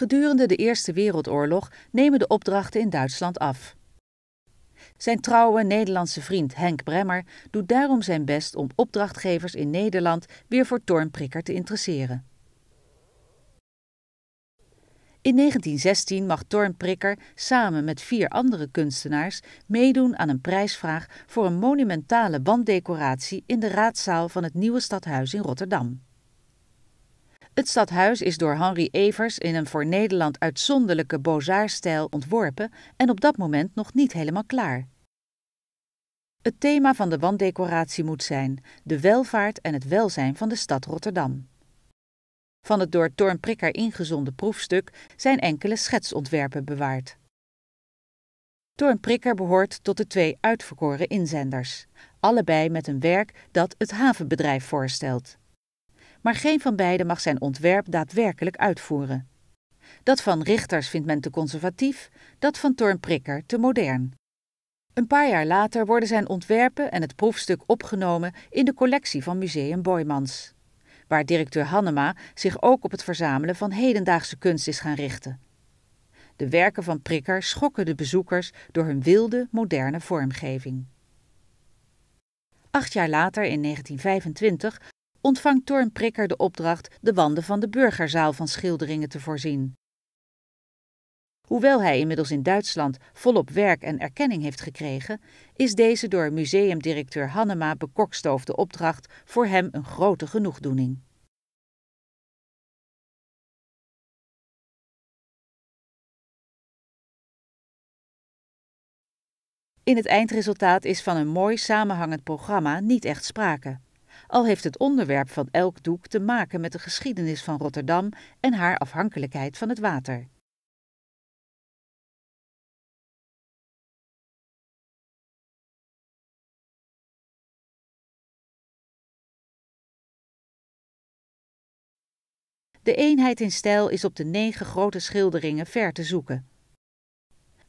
Gedurende de Eerste Wereldoorlog nemen de opdrachten in Duitsland af. Zijn trouwe Nederlandse vriend Henk Bremmer doet daarom zijn best om opdrachtgevers in Nederland weer voor Toornprikker te interesseren. In 1916 mag Toornprikker samen met vier andere kunstenaars meedoen aan een prijsvraag voor een monumentale wanddecoratie in de raadzaal van het nieuwe stadhuis in Rotterdam. Het stadhuis is door Henry Evers in een voor Nederland uitzonderlijke bozaarstijl ontworpen en op dat moment nog niet helemaal klaar. Het thema van de wanddecoratie moet zijn de welvaart en het welzijn van de stad Rotterdam. Van het door Torm Prikker ingezonden proefstuk zijn enkele schetsontwerpen bewaard. Torm Prikker behoort tot de twee uitverkoren inzenders, allebei met een werk dat het havenbedrijf voorstelt maar geen van beiden mag zijn ontwerp daadwerkelijk uitvoeren. Dat van Richters vindt men te conservatief, dat van Thornprikker te modern. Een paar jaar later worden zijn ontwerpen en het proefstuk opgenomen in de collectie van Museum Boymans, waar directeur Hannema zich ook op het verzamelen van hedendaagse kunst is gaan richten. De werken van Prikker schokken de bezoekers door hun wilde, moderne vormgeving. Acht jaar later, in 1925, ontvangt Torn Prikker de opdracht de wanden van de burgerzaal van schilderingen te voorzien. Hoewel hij inmiddels in Duitsland volop werk en erkenning heeft gekregen, is deze door museumdirecteur Hannema bekokstoofde opdracht voor hem een grote genoegdoening. In het eindresultaat is van een mooi samenhangend programma niet echt sprake al heeft het onderwerp van elk doek te maken met de geschiedenis van Rotterdam en haar afhankelijkheid van het water. De eenheid in stijl is op de negen grote schilderingen ver te zoeken.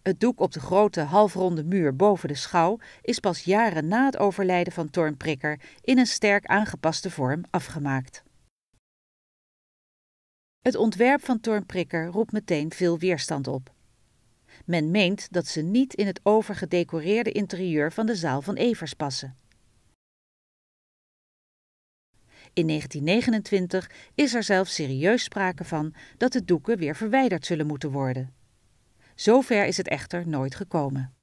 Het doek op de grote halfronde muur boven de schouw is pas jaren na het overlijden van Tornprikker in een sterk aangepaste vorm afgemaakt. Het ontwerp van Tornprikker roept meteen veel weerstand op. Men meent dat ze niet in het overgedecoreerde interieur van de zaal van Evers passen. In 1929 is er zelfs serieus sprake van dat de doeken weer verwijderd zullen moeten worden. Zover is het echter nooit gekomen.